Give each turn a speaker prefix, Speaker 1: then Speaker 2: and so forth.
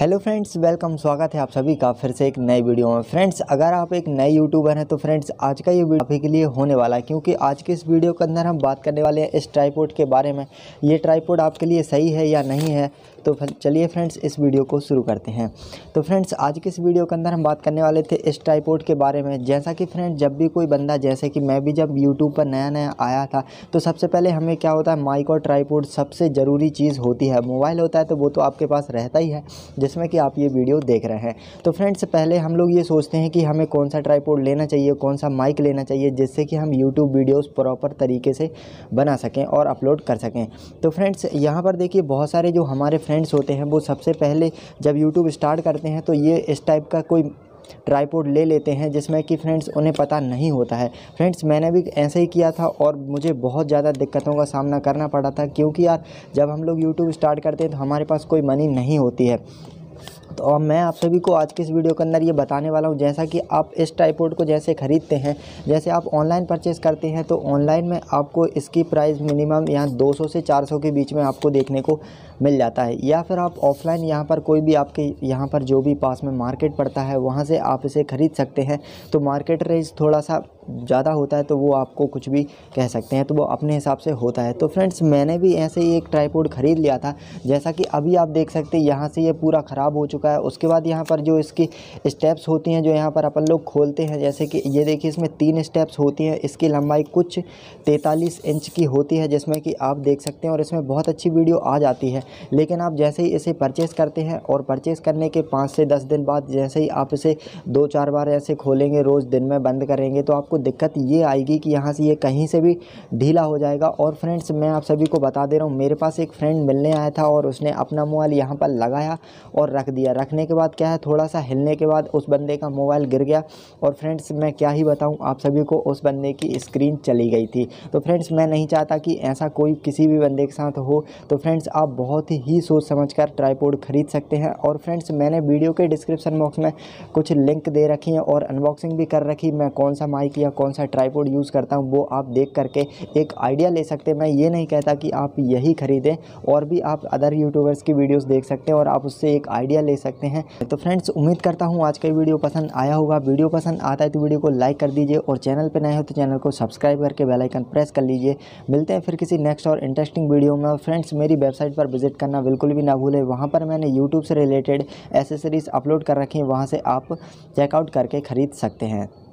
Speaker 1: hello friends welcome स्वागत है आप सभी का फिर से एक नए वीडियो में फ्रेंड्स अगर आप एक नए यूट्यूबर हैं तो फ्रेंड्स आज का ये वीडियो आप के लिए होने वाला है क्योंकि आज के इस वीडियो के अंदर हम बात करने वाले हैं इस ट्राईपोर्ड के बारे में ये ट्राईपोर्ट आपके लिए सही है या नहीं है तो चलिए फ्रेंड्स इस वीडियो को शुरू करते हैं तो फ्रेंड्स आज के इस वीडियो के अंदर हम बात करने वाले थे इस ट्राईपोर्ट के बारे में जैसा कि फ्रेंड्स जब भी कोई बंदा जैसे कि मैं भी जब यूट्यूब पर नया नया आया था तो सबसे पहले हमें क्या होता है माइक और ट्राईपोर्ट सबसे ज़रूरी चीज़ होती है मोबाइल होता है तो वो तो आपके पास रहता ही है जिसमें कि आप ये वीडियो देख रहे हैं तो फ्रेंड्स पहले हम लोग ये सोचते हैं कि हमें कौन सा ट्राईपोर्ट लेना चाहिए कौन सा माइक लेना चाहिए जिससे कि हम यूट्यूब वीडियोज़ प्रॉपर तरीके से बना सकें और अपलोड कर सकें तो फ्रेंड्स यहाँ पर देखिए बहुत सारे जो हमारे फ्रेंड फ्रेंड्स होते हैं वो सबसे पहले जब यूट्यूब स्टार्ट करते हैं तो ये इस टाइप का कोई ट्राईपोड ले लेते हैं जिसमें कि फ्रेंड्स उन्हें पता नहीं होता है फ्रेंड्स मैंने भी ऐसे ही किया था और मुझे बहुत ज़्यादा दिक्कतों का सामना करना पड़ा था क्योंकि यार जब हम लोग यूट्यूब स्टार्ट करते हैं तो हमारे पास कोई मनी नहीं होती है तो मैं आप सभी को आज के इस वीडियो के अंदर ये बताने वाला हूँ जैसा कि आप इस ट्राईपोर्ट को जैसे ख़रीदते हैं जैसे आप ऑनलाइन परचेस करते हैं तो ऑनलाइन में आपको इसकी प्राइस मिनिमम यहाँ 200 से 400 के बीच में आपको देखने को मिल जाता है या फिर आप ऑफलाइन यहाँ पर कोई भी आपके यहाँ पर जो भी पास में मार्केट पड़ता है वहाँ से आप इसे ख़रीद सकते हैं तो मार्केट रेज थोड़ा सा ज़्यादा होता है तो वो आपको कुछ भी कह सकते हैं तो वो अपने हिसाब से होता है तो फ्रेंड्स मैंने भी ऐसे ही एक ट्राईपोड ख़रीद लिया था जैसा कि अभी आप देख सकते हैं यहाँ से ये पूरा ख़राब हो चुका है उसके बाद यहाँ पर जो इसकी स्टेप्स होती हैं जो यहाँ पर अपन लोग खोलते हैं जैसे कि ये देखिए इसमें तीन स्टेप्स होती हैं इसकी लंबाई कुछ तैंतालीस इंच की होती है जिसमें कि आप देख सकते हैं और इसमें बहुत अच्छी वीडियो आ जाती है लेकिन आप जैसे ही इसे परचेज़ करते हैं और परचेज़ करने के पाँच से दस दिन बाद जैसे ही आप इसे दो चार बार ऐसे खोलेंगे रोज़ दिन में बंद करेंगे तो आपको आपको दिक्कत ये आएगी कि यहाँ से ये कहीं से भी ढीला हो जाएगा और फ्रेंड्स मैं आप सभी को बता दे रहा हूँ मेरे पास एक फ्रेंड मिलने आया था और उसने अपना मोबाइल यहाँ पर लगाया और रख दिया रखने के बाद क्या है थोड़ा सा हिलने के बाद उस बंदे का मोबाइल गिर गया और फ्रेंड्स मैं क्या ही बताऊँ आप सभी को उस बंदे की स्क्रीन चली गई थी तो फ्रेंड्स मैं नहीं चाहता कि ऐसा कोई किसी भी बंदे के साथ हो तो फ्रेंड्स आप बहुत ही सोच समझ कर ख़रीद सकते हैं और फ्रेंड्स मैंने वीडियो के डिस्क्रिप्शन बॉक्स में कुछ लिंक दे रखी हैं और अनबॉक्सिंग भी कर रखी मैं कौन सा माइक या कौन सा ट्राईपोड यूज़ करता हूँ वो आप देख करके एक आइडिया ले सकते मैं ये नहीं कहता कि आप यही ख़रीदें और भी आप अदर यूट्यूबर्स की वीडियोज़ देख सकते हैं और आप उससे एक आइडिया ले सकते हैं तो फ्रेंड्स उम्मीद करता हूँ आज का वीडियो पसंद आया होगा वीडियो पसंद आता है तो वीडियो को लाइक कर दीजिए और चैनल पर नए हो तो चैनल को सब्सक्राइब करके बेलाइकन प्रेस कर लीजिए मिलते हैं फिर किसी नेक्स्ट और इंटरेस्टिंग वीडियो में फ्रेंड्स मेरी वेबसाइट पर विजिट करना बिल्कुल भी ना भूलें वहाँ पर मैंने यूट्यूब से रिलेटेड एसेसरीज़ अपलोड कर रखी हैं वहाँ से आप चेकआउट करके ख़रीद सकते हैं